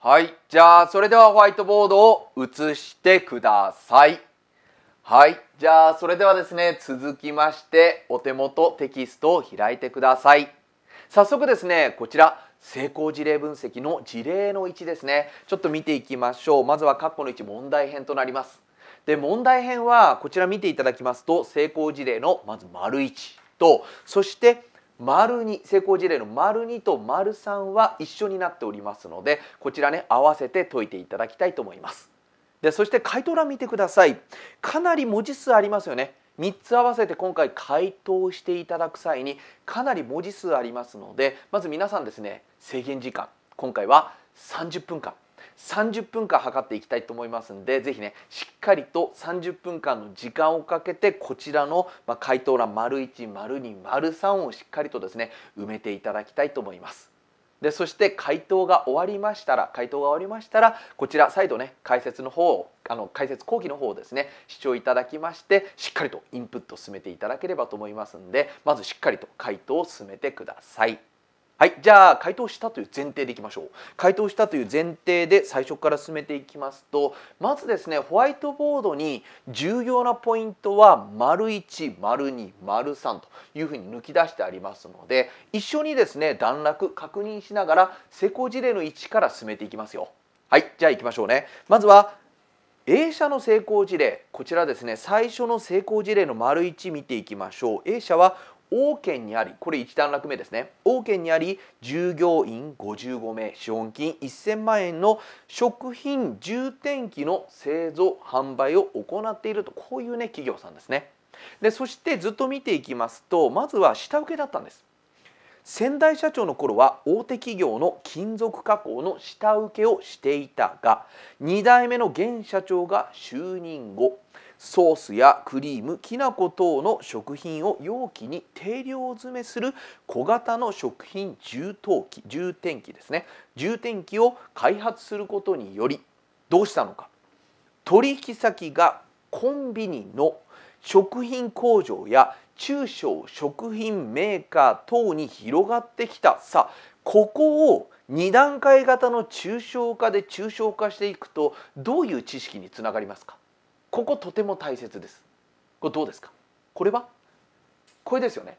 はい。じゃあ、それではホワイトボードを写してください。はい。じゃあ、それではですね、続きまして、お手元テキストを開いてください。早速ですね、こちら、成功事例分析の事例の1ですね。ちょっと見ていきましょう。まずは、括弧の1、問題編となります。で、問題編は、こちら見ていただきますと、成功事例の、まず、丸1と、そして、丸2成功事例の丸2と丸3は一緒になっておりますのでこちらね合わせて解いていただきたいと思います。でそして回答欄見てくださいかなり文字数ありますよね3つ合わせて今回回答していただく際にかなり文字数ありますのでまず皆さんですね制限時間今回は30分間30分間測っていきたいと思いますんで是非ねしっかりと30分間の時間をかけてこちらの、ま回答欄丸1丸2丸3をしっかりとですね埋めていただきたいと思います。でそして回答が終わりましたら回答が終わりましたらこちら再度ね解説の方をあの解説後期の方をですね視聴いただきましてしっかりとインプットを進めていただければと思いますんでまずしっかりと回答を進めてください。はいじゃあ回答したという前提でいきましょう回答したという前提で最初から進めていきますとまずですねホワイトボードに重要なポイントは丸1丸2丸3というふうに抜き出してありますので一緒にですね段落確認しながら施工事例の1から進めていきますよはいじゃあいきましょうねまずは A 社の成功事例こちらですね最初の成功事例の丸1見ていきましょう A 社は王権にありこれ一段落目ですね王権にあり従業員55名資本金1000万円の食品充填機の製造販売を行っているとこういうね企業さんですねでそしてずっと見ていきますとまずは下請けだったんです先代社長の頃は大手企業の金属加工の下請けをしていたが2代目の現社長が就任後ソースやクリームきな粉等の食品を容器に定量詰めする小型の食品充填機機ですね充填機を開発することによりどうしたのか取引先がコンビニの食品工場や中小食品メーカー等に広がってきたさあここを2段階型の抽象化で抽象化していくとどういう知識につながりますかこことても大切ですこれどうですかこれはこれですよね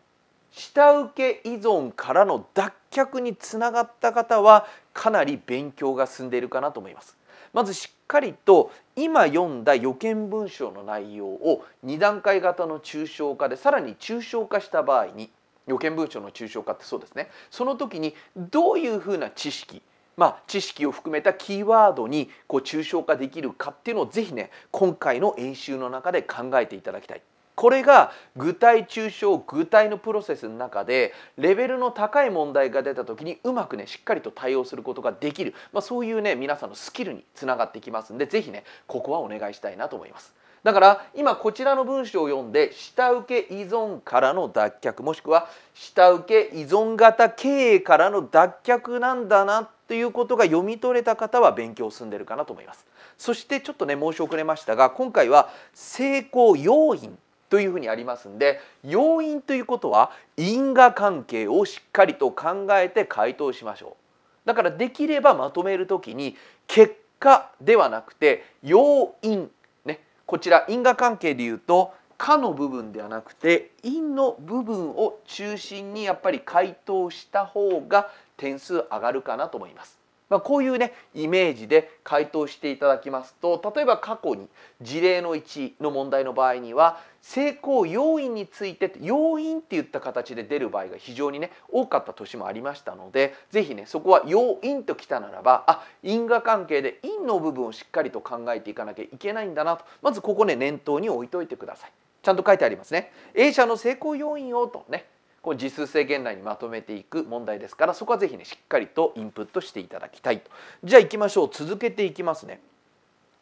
下請け依存からの脱却につながった方はかなり勉強が進んでいるかなと思いますまずしっかりと今読んだ予見文章の内容を2段階型の抽象化でさらに抽象化した場合に予見文章の抽象化ってそうですねその時にどういうふうな知識まあ、知識を含めたキーワードにこう抽象化できるかっていうのをぜひね今回の演習の中で考えていただきたい。これが具体抽象具体のプロセスの中でレベルの高い問題が出た時にうまくねしっかりと対応することができる、まあ、そういうね皆さんのスキルにつながってきますんで是非ねここはお願いしたいなと思います。だから今こちらの文章を読んで下請け依存からの脱却もしくは下請け依存型経営からの脱却なんだなってということが読み取れた方は勉強を進んでるかなと思います。そしてちょっとね申し遅れましたが今回は成功要因というふうにありますんで要因ということは因果関係をしっかりと考えて回答しましょう。だからできればまとめる時に結果ではなくて要因ねこちら因果関係で言うとかの部分ではなくて陰の部分を中心にやっぱり回答した方が点数上がるかなと思います。まあ、こういうねイメージで回答していただきますと例えば過去に事例の1の問題の場合には成功要因について要因っていった形で出る場合が非常にね多かった年もありましたので是非ねそこは要因ときたならばあ因果関係で因の部分をしっかりと考えていかなきゃいけないんだなとまずここね念頭に置いといてください。ちゃんと書いてありますね A 社の成功要因をとねこう実数制限内にまとめていく問題ですからそこは是非ねしっかりとインプットしていただきたいとじゃあ行きましょう続けていきますね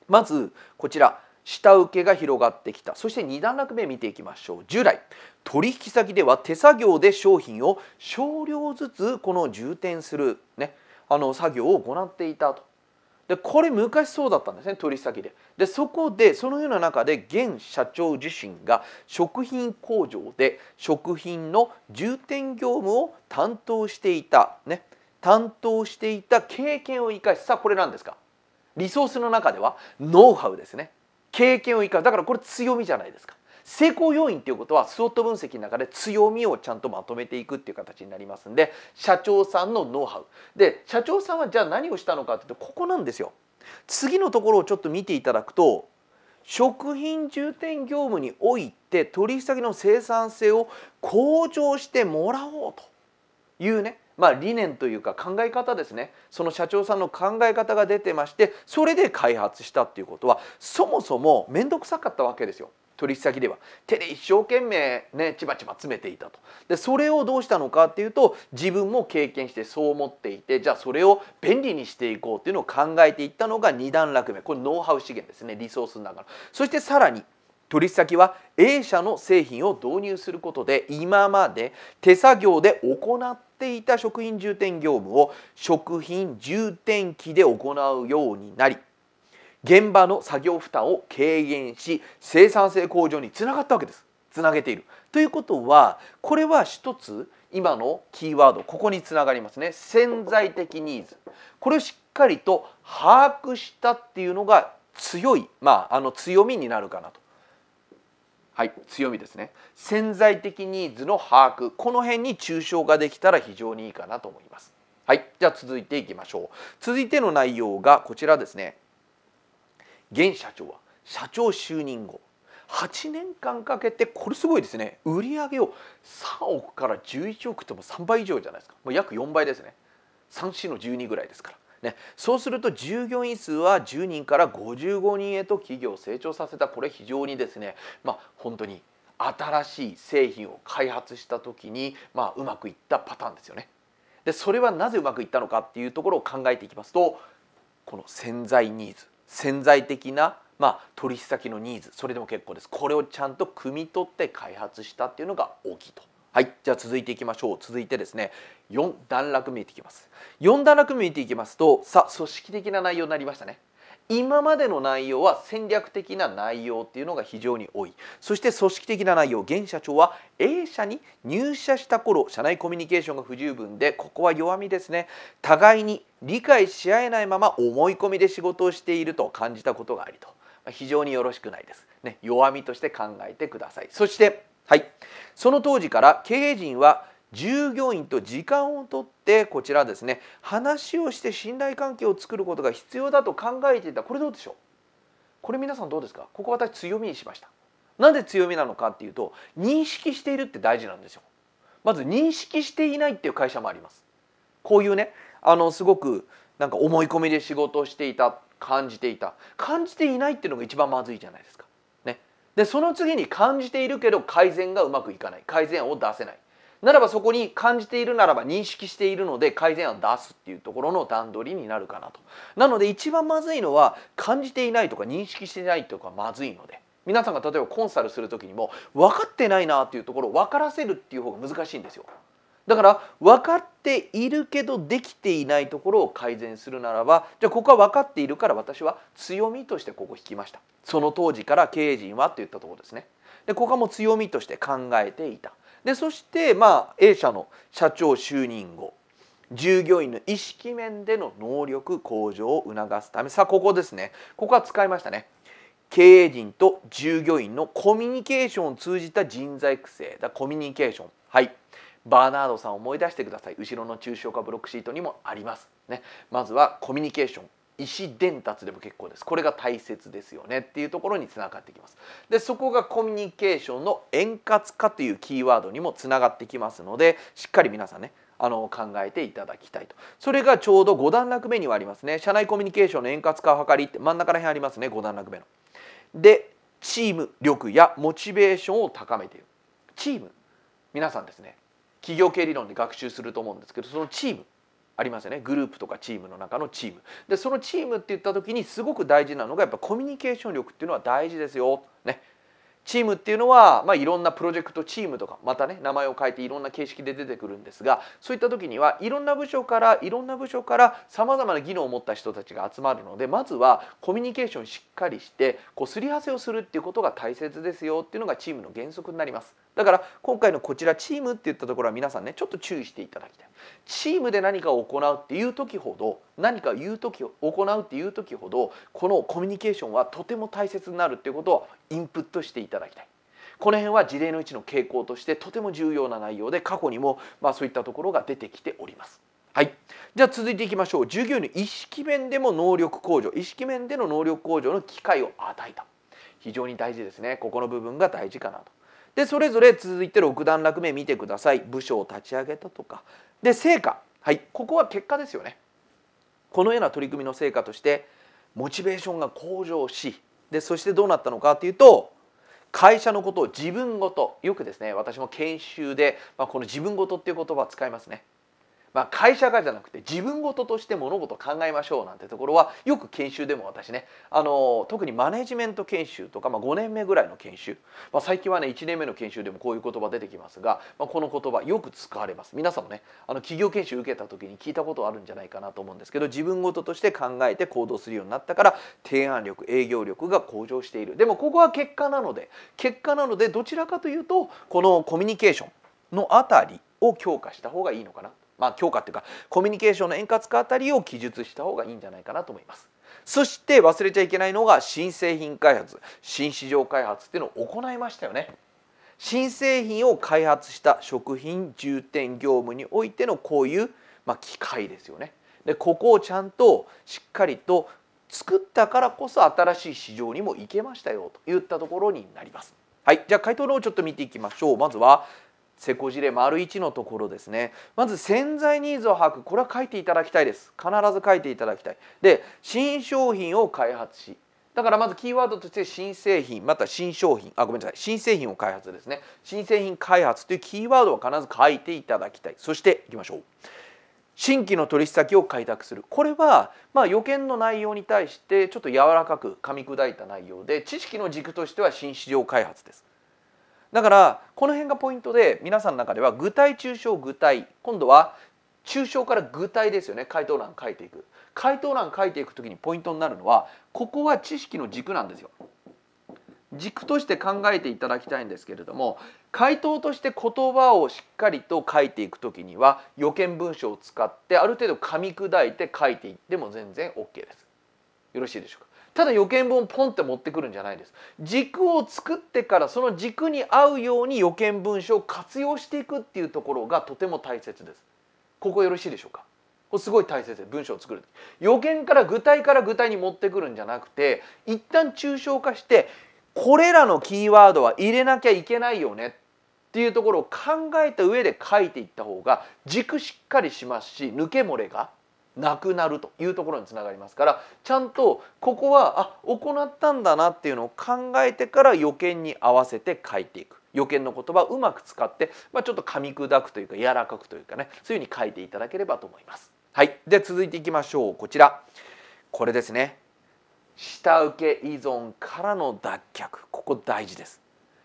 まずこちら下請けが広がってきたそして2段落目見ていきましょう従来取引先では手作業で商品を少量ずつこの充填する、ね、あの作業を行っていたとでこれ昔そうだったんですね取引先ででそこでそのような中で現社長自身が食品工場で食品の重点業務を担当していたね担当していた経験を生かしさあこれ何ですかリソースの中ではノウハウですね経験を生かすだからこれ強みじゃないですか成功要因っていうことはスウォット分析の中で強みをちゃんとまとめていくっていう形になりますんで社長さんのノウハウで社長さんはじゃあ何をしたのかっていうとここなんですよ。次のところをちょっと見ていただくと食品重点業務において取引先の生産性を向上してもらおうというねまあ、理念というか考え方ですねその社長さんの考え方が出てましてそれで開発したっていうことはそもそも面倒くさかったわけですよ。取引先では手で一生懸命ねちばちば詰めていたとでそれをどうしたのかっていうと自分も経験してそう思っていてじゃあそれを便利にしていこうっていうのを考えていったのが2段落目これノウハウ資源ですねリソースの中のそしてさらに取引先は A 社の製品を導入することで今まで手作業で行っていた食品充填業務を食品充填機で行うようになり現場の作業負担を軽減し生産性向上につながったわけですつなげているということはこれは一つ今のキーワードここにつながりますね潜在的ニーズこれをしっかりと把握したっていうのが強いまああの強みになるかなとはい強みですね潜在的ニーズの把握この辺に抽象化できたら非常にいいかなと思いますはいじゃあ続いていきましょう続いての内容がこちらですね現社長は社長就任後8年間かけてこれすごいですね売上を3億から11億とも3倍以上じゃないですかもう約4倍ですね3市の12ぐらいですから。ね、そうすると従業員数は10人から55人へと企業を成長させたこれ非常にですね、まあ、本当に新しい製品を開発した時に、まあ、うまくいったパターンですよね。でそれはなぜうまくいったのかっていうところを考えていきますとこの潜在ニーズ潜在的な、まあ、取引先のニーズそれでも結構ですこれをちゃんと汲み取って開発したっていうのが大きいと。はい、じゃあ続いていきましょう。続いてですね、4段落見えていきます。4段落見えていきますと、さあ組織的な内容になりましたね。今までの内容は戦略的な内容っていうのが非常に多いそして組織的な内容現社長は A 社に入社した頃社内コミュニケーションが不十分でここは弱みですね互いに理解し合えないまま思い込みで仕事をしていると感じたことがありと非常によろしくないです、ね、弱みとして考えてくださいそしてはいその当時から経営陣は従業員と時間をとってこちらですね話をして信頼関係を作ることが必要だと考えていたこれどうでしょうこれ皆さんどうですかここ私強みにしましたなぜ強みなのかっていうと認識しているって大事なんですよまず認識していないっていう会社もありますこういうねあのすごくなんか思い込みで仕事をしていた感じていた感じていないっていうのが一番まずいじゃないですかねでその次に感じているけど改善がうまくいかない改善を出せないならばそこに感じているならば認識しているので改善案出すっていうところの段取りになるかなとなので一番まずいのは感じていないとか認識してないとかまずいので皆さんが例えばコンサルする時にも分かってないなっていうところを分からせるっていう方が難しいんですよだから分かっているけどできていないところを改善するならばじゃあここは分かっているから私は強みとしてここ引きましたその当時から経営陣はっていったところですねでここはもう強みとして考えていたでそしてまあ A 社の社長就任後従業員の意識面での能力向上を促すためさあここですねここは使いましたね経営陣と従業員のコミュニケーションを通じた人材育成だコミュニケーションはいバーナードさん思い出してください後ろの抽象化ブロックシートにもありますねまずはコミュニケーション石伝達でも結構ですこれが大切ですよねっていうところにつながってきますでそこがコミュニケーションの円滑化というキーワードにもつながってきますのでしっかり皆さんねあの考えていただきたいとそれがちょうど5段落目にはありますね社内コミュニケーションの円滑化を図りって真ん中ら辺ありますね5段落目のでチーム力やモチベーションを高めているチーム皆さんですね企業系理論で学習すると思うんですけどそのチームありますよねグループとかチームの中のチームでそのチームって言った時にすごく大事なのがやっぱコミュニケーション力っていうのは大事ですよ、ね、チームっていうのは、まあ、いろんなプロジェクトチームとかまたね名前を変えていろんな形式で出てくるんですがそういった時にはいろんな部署からいろんな部署からさまざまな技能を持った人たちが集まるのでまずはコミュニケーションしっかりしてこうすり合わせをするっていうことが大切ですよっていうのがチームの原則になります。だから今回のこちらチームって言ったところは皆さんねちょっと注意していただきたい。チームで何かを行うっていう時ほど何か言う時行うっていう時ほどこのコミュニケーションはとても大切になるっていうことをインプットしていただきたいこの辺は事例のうちの傾向としてとても重要な内容で過去にもまあそういったところが出てきております。はい、じゃあ続いていきましょう従業員の意識面でも能力向上意識面での能力向上の機会を与えた非常に大事ですねここの部分が大事かなと。でそれぞれ続いて6段落目見てください部署を立ち上げたとかで成果はいここは結果ですよねこのような取り組みの成果としてモチベーションが向上しでそしてどうなったのかというと会社のことを自分ごとよくですね私も研修で、まあ、この自分ごとっていう言葉を使いますねまあ、会社がじゃなくて自分事として物事を考えましょうなんてところはよく研修でも私ねあの特にマネジメント研修とか、まあ、5年目ぐらいの研修、まあ、最近はね1年目の研修でもこういう言葉出てきますが、まあ、この言葉よく使われます皆さんもねあの企業研修受けた時に聞いたことあるんじゃないかなと思うんですけど自分事として考えて行動するようになったから提案力営業力が向上しているでもここは結果なので結果なのでどちらかというとこのコミュニケーションのあたりを強化した方がいいのかなまあ、強化っていうかコミュニケーションの円滑化あたりを記述した方がいいんじゃないかなと思います。そして忘れちゃいけないのが新製品開発新市場開発っていうのを行いましたよね。新製品を開発した食品重点業務においてのこういう、まあ、機会ですよね。でここをちゃんとしっかりと作ったからこそ新しい市場にも行けましたよといったところになります。はい、じゃあ回答のをちょっと見ていきましょう。まずは施工事例丸1のところですねまず潜在ニーズを把握これは書いていただきたいです必ず書いていただきたいで新商品を開発しだからまずキーワードとして新製品また新商品あごめんなさい新製品を開発ですね新製品開発というキーワードを必ず書いていただきたいそしていきましょう新規の取引先を開拓するこれはまあ予見の内容に対してちょっと柔らかく噛み砕いた内容で知識の軸としては新市場開発ですだからこの辺がポイントで皆さんの中では具体抽象具体今度は抽象から具体ですよね回答欄書いていく回答欄書いていくときにポイントになるのはここは知識の軸なんですよ軸として考えていただきたいんですけれども回答として言葉をしっかりと書いていくときには予見文章を使ってある程度噛み砕いて書いていっても全然 OK ですよろしいでしょうかただ予見文をポンって持ってくるんじゃないです軸を作ってからその軸に合うように予見文書を活用していくっていうところがとても大切ですここよろしいでしょうかこれすごい大切で文章を作る予見から具体から具体に持ってくるんじゃなくて一旦抽象化してこれらのキーワードは入れなきゃいけないよねっていうところを考えた上で書いていった方が軸しっかりしますし抜け漏れがなくなるというところにつながりますからちゃんとここはあ行ったんだなっていうのを考えてから予見に合わせて書いていく。予見の言葉をうまく使って、まあ、ちょっと噛み砕くというか柔らかくというかねそういうふうに書いていただければと思います。はい、で続いていきましょうこちらこれですね下請け依存からの脱却ここ大事です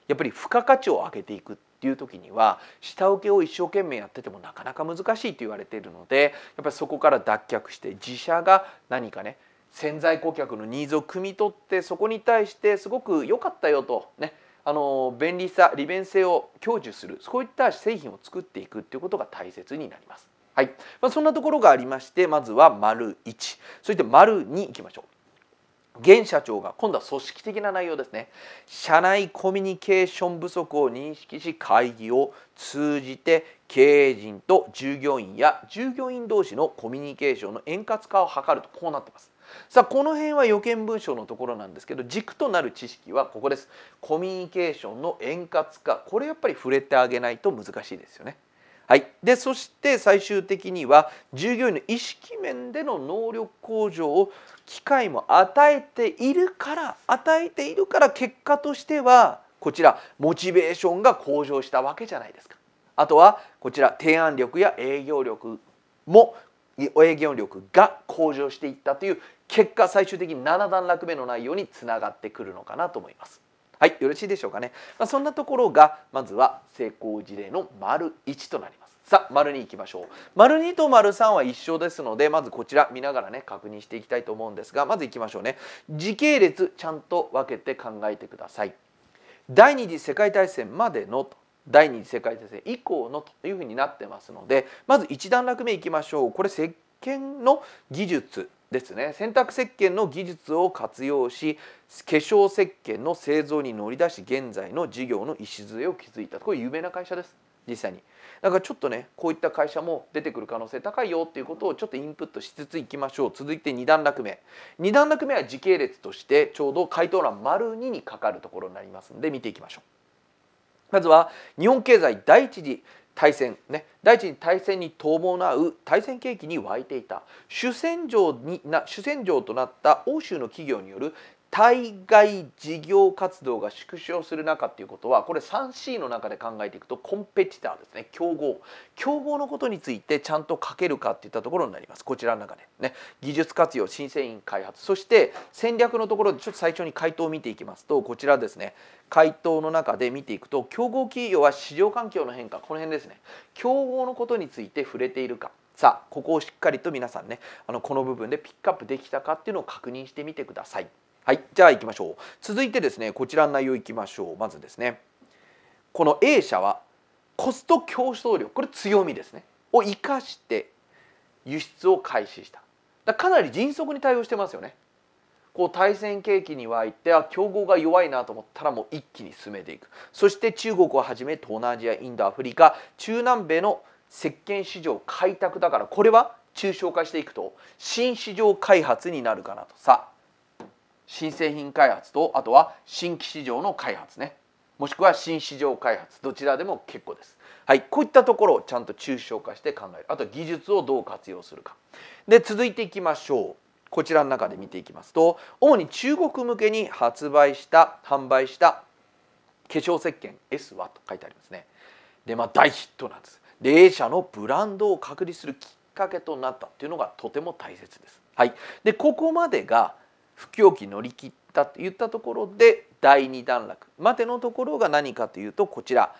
やっぱり付加価値を上げていくっていう時には下請けを一生懸命やっててもなかなか難しいと言われているのでやっぱりそこから脱却して自社が何かね潜在顧客のニーズを汲み取ってそこに対してすごく良かったよとねあの便利さ利便性を享受するそういった製品を作っていくっていうことが大切になります。はいまあ、そんなところがありましてまずは丸1そして丸2いきましょう。現社長が今度は組織的な内容ですね社内コミュニケーション不足を認識し会議を通じて経営陣と従業員や従業員同士のコミュニケーションの円滑化を図るとこうなってますさあこの辺は予見文章のところなんですけど軸となる知識はここですコミュニケーションの円滑化これやっぱり触れてあげないと難しいですよねはい、でそして最終的には従業員の意識面での能力向上を機会も与えているから与えているから結果としてはこちらモチベーションが向上したわけじゃないですか。あとはこちら提案力や営業力も営業力が向上していったという結果最終的に7段落目の内容につながってくるのかなと思います。はいよろしいでしょうかね、まあ、そんなところがまずは成功事例の丸1となりますさあ、丸2いきましょう。丸2と丸3は一緒ですので、まずこちら見ながらね、確認していきたいと思うんですが、まず行きましょうね。時系列、ちゃんと分けて考えてください。第二次世界大戦までの第二次世界大戦以降のというふうになってますのでまず1段落目いきましょうこれ石鹸の技術ですね洗濯石鹸の技術を活用し化粧石鹸の製造に乗り出し現在の事業の礎を築いたこれ有名な会社です実際にだからちょっとねこういった会社も出てくる可能性高いよっていうことをちょっとインプットしつついきましょう続いて2段落目2段落目は時系列としてちょうど回答欄丸2にかかるところになりますんで見ていきましょうまずは日本経済第一次対戦ね第一に対戦に伴う対戦景気に沸いていた主戦場にな主戦場となった欧州の企業による対外事業活動が縮小する中っていうことはこれ 3C の中で考えていくとコンペティターですね競合競合のことについてちゃんと書けるかっていったところになりますこちらの中でね技術活用新製品開発そして戦略のところでちょっと最初に回答を見ていきますとこちらですね回答の中で見ていくと競合企業は市場環境の変化この辺ですね競合のことについて触れているかさあここをしっかりと皆さんねあのこの部分でピックアップできたかっていうのを確認してみてください。はいじゃあ行きましょう続いてですねこちらの内容いきましょうまずですねこの A 社はコスト競争力これ強みですねを生かして輸出を開始しただかなり迅速に対応してますよねこう対戦景気に沸いて競合が弱いなと思ったらもう一気に進めていくそして中国をはじめ東南アジアインドアフリカ中南米の石鹸市場開拓だからこれは抽象化していくと新市場開発になるかなとさあ新製品開発とあとは新規市場の開発ねもしくは新市場開発どちらでも結構です。はい、こういったところをちゃんと抽象化して考えるあと技術をどう活用するか。で続いていきましょう。こちらの中で見ていきますと主に中国向けに発売した販売した化粧石鹸 S はと書いてありますね。でまあ大ヒットなんです。で A 社のブランドを確立するきっかけとなったっていうのがとても大切です。はい、でここまでが不況期乗り切ったといったところで第2段落までのところが何かというとこちら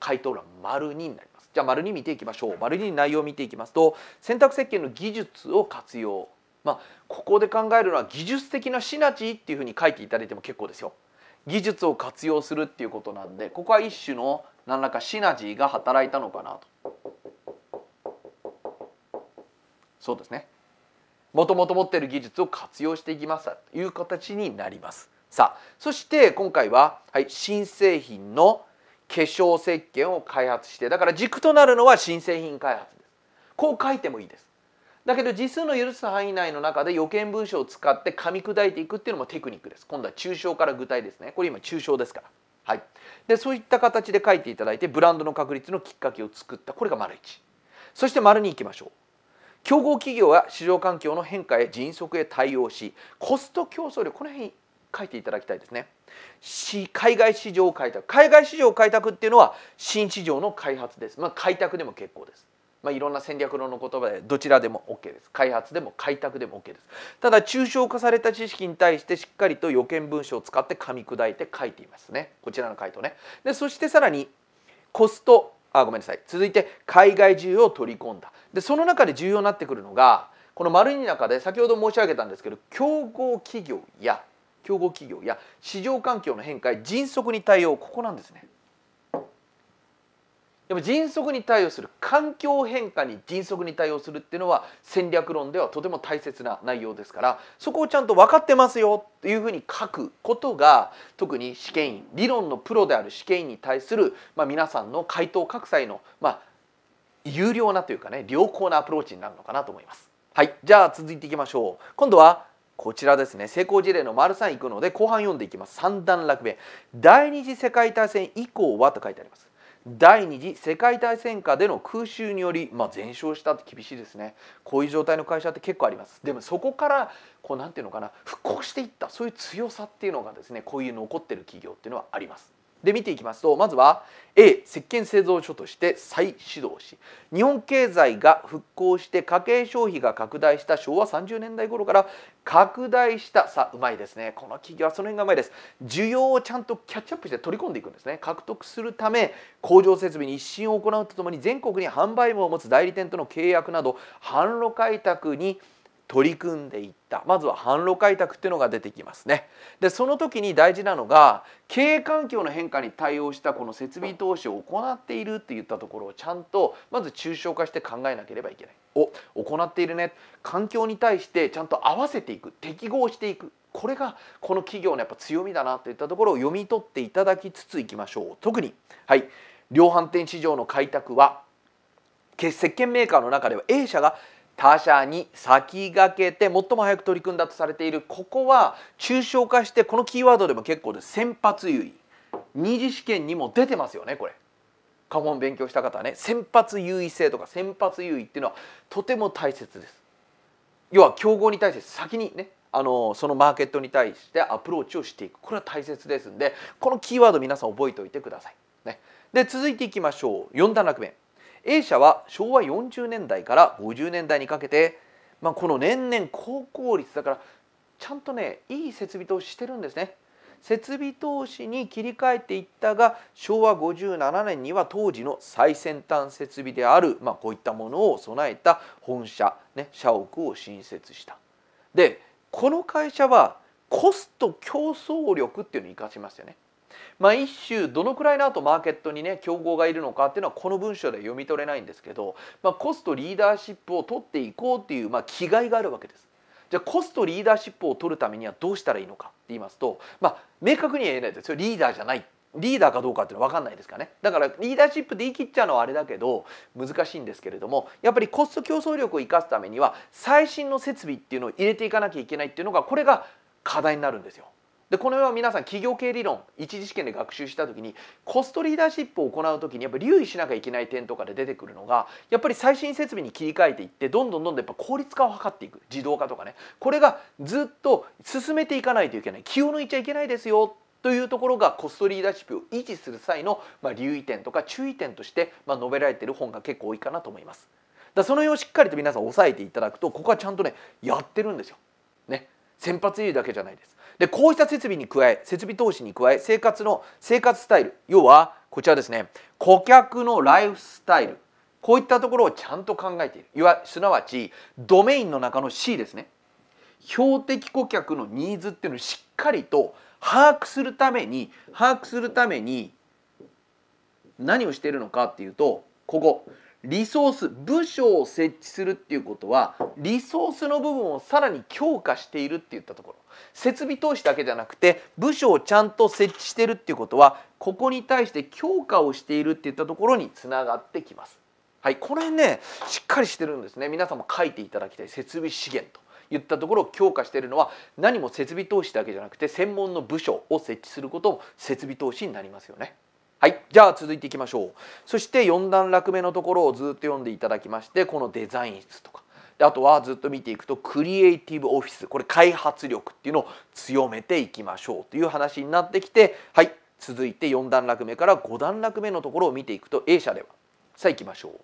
回答欄丸2になります。じゃあ丸2見ていきましょう。丸2内容を見ていきますと選択設計の技術を活用まあ、ここで考えるのは技術的なシナジーっていうふうに書いていただいても結構ですよ。技術を活用するっていうことなんでここは一種の何らかシナジーが働いたのかなと。そうですね。もともと持ってる技術を活用していきますという形になります。さあそして今回は、はい、新製品の化粧石鹸を開発してだから軸となるのは新製品開発です。こう書いてもいいです。だけど実数の許す範囲内の中で予見文書を使って噛み砕いていくっていうのもテクニックです。今度は抽象から具体ですね。これ今抽象ですから。はい、でそういった形で書いていただいてブランドの確立のきっかけを作ったこれが丸1そして丸にいきましょう。競合企業は市場環境の変化へ迅速へ対応しコスト競争力この辺に書いていただきたいですね海外市場開拓海外市場開拓っていうのは新市場の開発です、まあ、開拓でも結構です、まあ、いろんな戦略論の言葉でどちらでも OK です開発でも開拓でも OK ですただ抽象化された知識に対してしっかりと予見文書を使って噛み砕いて書いていますねこちらの回答ねでそしてさらにコストあごめんなさい続いて海外需要を取り込んだでその中で重要になってくるのがこの丸2の中で先ほど申し上げたんですけど競合企業や競合企業や市場環境の変化へ迅速に対応ここなんですねやっぱ迅速に対応する環境変化に迅速に対応するっていうのは戦略論ではとても大切な内容ですからそこをちゃんと分かってますよっていうふうに書くことが特に試験員理論のプロである試験員に対する、まあ、皆さんの回答格差の、まあ、有料なというかね良好なアプローチになるのかなと思います。はい、じゃあ続いていきましょう。今度はこちらですね成功事例の丸3いくので後半読んでいきます三段落目第二次世界大戦以降はと書いてあります第二次世界大戦下での空襲により、まあ、全焼したって厳しいですねこういう状態の会社って結構ありますでもそこからこうなんていうのかな復興していったそういう強さっていうのがですねこういう残ってる企業っていうのはありますで見ていきますとまずは A 石鹸製造所として再始動し日本経済が復興して家計消費が拡大した昭和30年代頃から拡大したさうまいですねこの企業はその辺がうまいです需要をちゃんとキャッチアップして取り込んでいくんですね獲得するため工場設備に一新を行うとともに全国に販売網を持つ代理店との契約など販路開拓に取り組んでいったまずは販路開拓っていうのが出てきますねでその時に大事なのが経営環境の変化に対応したこの設備投資を行っているっていったところをちゃんとまず抽象化して考えなければいけないお行っているね環境に対してちゃんと合わせていく適合していくこれがこの企業のやっぱ強みだなといったところを読み取っていただきつついきましょう特にはい量販店市場の開拓は石鹸メーカーの中では A 社が他者に先駆けて最も早く取り組んだとされているここは抽象化してこのキーワードでも結構です先発優位二次試験にも出てますよねこれ。関門勉強した方はね先発優位性とか先発優位っていうのはとても大切です。要は競合に対して先にねあのそのマーケットに対してアプローチをしていくこれは大切ですんでこのキーワード皆さん覚えておいてください。ね、で続いていきましょう4段落目。A 社は昭和40年代から50年代にかけて、まあ、この年々高効率だからちゃんとねいい設備投資してるんですね。設備投資に切り替えていったが昭和57年には当時の最先端設備である、まあ、こういったものを備えた本社、ね、社屋を新設した。でこの会社はコスト競争力っていうのを生かしますよね。まあ、一種どのくらいの後マーケットにね競合がいるのかっていうのはこの文章では読み取れないんですけど、まあ、コストリーダーシップを取っていこうっていう、まあ、気概があるわけです。じゃあコストリーダーシップを取るためにはどうしたらいいのかって言いますと、まあ、明確には言えないですよリーダーじゃないリーダーかどうかっていうのは分かんないですかねだからリーダーシップで言い切っちゃうのはあれだけど難しいんですけれどもやっぱりコスト競争力を生かすためには最新の設備っていうのを入れていかなきゃいけないっていうのがこれが課題になるんですよ。でこのよ皆さん企業経理論一次試験で学習した時にコストリーダーシップを行う時にやっぱ留意しなきゃいけない点とかで出てくるのがやっぱり最新設備に切り替えていってどんどんどんどんやっぱ効率化を図っていく自動化とかねこれがずっと進めていかないといけない気を抜いちゃいけないですよというところがコストリーダーシップを維持する際の、まあ、留意点とか注意点として、まあ、述べられている本が結構多いかなと思います。だその辺をしっかりと皆さん押さえていただくとここはちゃんとねやってるんですよ。ね先発理由だけじゃないです。でこうした設備に加え設備投資に加え生活の生活スタイル要はこちらですね顧客のライフスタイルこういったところをちゃんと考えているいわすなわちドメインの中の C ですね標的顧客のニーズっていうのをしっかりと把握するために把握するために何をしているのかっていうとここリソース部署を設置するっていうことはリソースの部分をさらに強化しているって言ったところ設備投資だけじゃなくて部署をちゃんと設置してるっていうことはここに対して強化をしているって言ったところにつながってきます。はい、この辺ねしっかりしてるんですね皆さんも書いていただきたい設備資源と言ったところを強化しているのは何も設備投資だけじゃなくて専門の部署を設置することも設備投資になりますよね。はいじゃあ続いていきましょうそして4段落目のところをずっと読んでいただきましてこのデザイン室とかであとはずっと見ていくとクリエイティブオフィスこれ開発力っていうのを強めていきましょうという話になってきてはい続いて4段落目から5段落目のところを見ていくと A 社ではさあいきましょう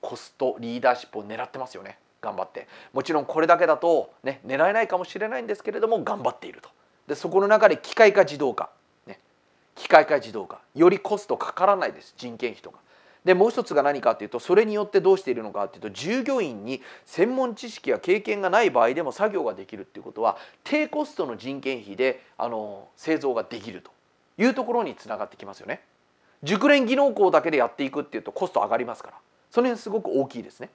コストリーダーシップを狙ってますよね頑張ってもちろんこれだけだとね狙えないかもしれないんですけれども頑張っているとでそこの中で機械化自動化機械化自動化よりコストかからないです人件費とか。でもう一つが何かっていうとそれによってどうしているのかっていうと従業員に専門知識や経験がない場合でも作業ができるっていうことは低コストの人件費であの製造ができるというところにつながってきますよね。熟練技能校だけでやっていくっていうとコスト上がりますからその辺すごく大きいですね。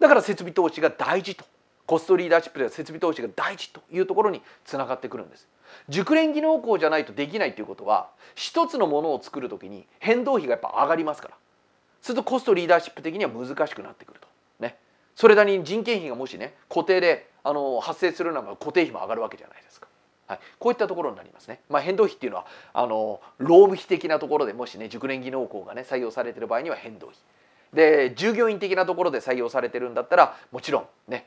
だから設備投資が大事とコストリーダーシップでは設備投資が大事というところにつながってくるんです。熟練技能校じゃないとできないということは一つのものを作る時に変動費がやっぱ上がりますからするとコストリーダーシップ的には難しくなってくると。ね、それなりに人件費がもしね固定であの発生するなら固定費も上がるわけじゃないですか。はい、こういったところになりますね、まあ、変動費っていうのはあの労務費的なところでもしね熟練技能校がね採用されてる場合には変動費で従業員的なところで採用されてるんだったらもちろんね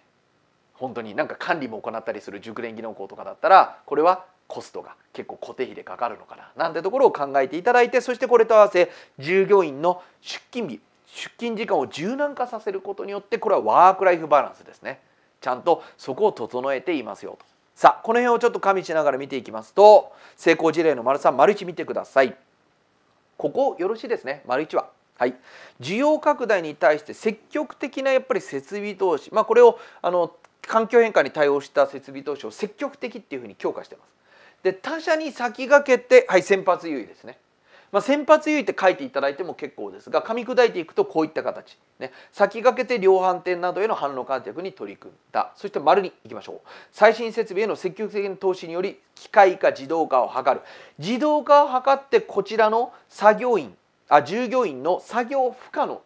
本当になんか管理も行ったりする熟練技能校とかだったらこれはコストが結構固定費でかかるのかななんてところを考えていただいてそしてこれと合わせ従業員の出勤日出勤時間を柔軟化させることによってこれはワーク・ライフ・バランスですねちゃんとそこを整えていますよとさあこの辺をちょっと加味しながら見ていきますと成功事例の丸三丸1見てくださいここよろしいですね丸1は。はい、需要拡大に対して積極的なやっぱり設備投資、まあ、これをあの環境変化に対応した設備投資を積極的っていうふうに強化してます。で他者に先駆けてはい先発優位ですね。まあ、先発優位って書いていただいても結構ですが噛み砕いていくとこういった形、ね、先駆けて量販店などへの販路観客に取り組んだそして丸にいきましょう最新設備への積極的な投資により機械化自動化を図る自動化を図ってこちらの作業員あ従業員の作業負荷の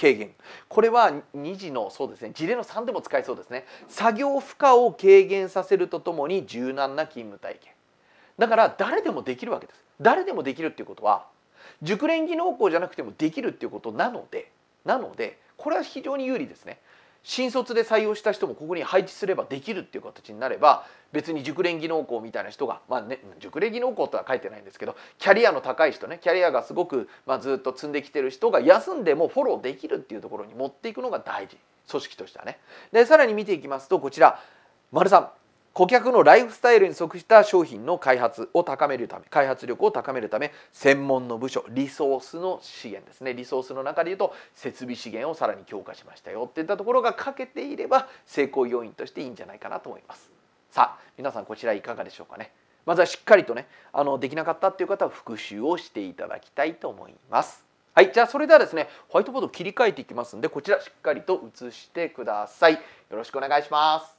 軽減これは2次のそうですね事例の3でも使えそうですね作業負荷を軽減させるとともに柔軟な勤務体験だから誰でもできるわけです誰でもできるっていうことは熟練技能校じゃなくてもできるっていうことなのでなのでこれは非常に有利ですね新卒で採用した人もここに配置すればできるっていう形になれば別に熟練技能校みたいな人が、まあね、熟練技能校とは書いてないんですけどキャリアの高い人ねキャリアがすごく、まあ、ずっと積んできてる人が休んでもフォローできるっていうところに持っていくのが大事組織としてはね。でさらに見ていきますとこちら丸さん顧客のライフスタイルに即した商品の開発を高めるため開発力を高めるため専門の部署リソースの資源ですねリソースの中でいうと設備資源をさらに強化しましたよっていったところが欠けていれば成功要因としていいんじゃないかなと思いますさあ皆さんこちらいかがでしょうかねまずはしっかりとねあのできなかったっていう方は復習をしていただきたいと思いますはい、じゃあそれではですね、ホワイトボードを切り替えていきますんで、こちらしっかりと写してください。よろしくお願いします。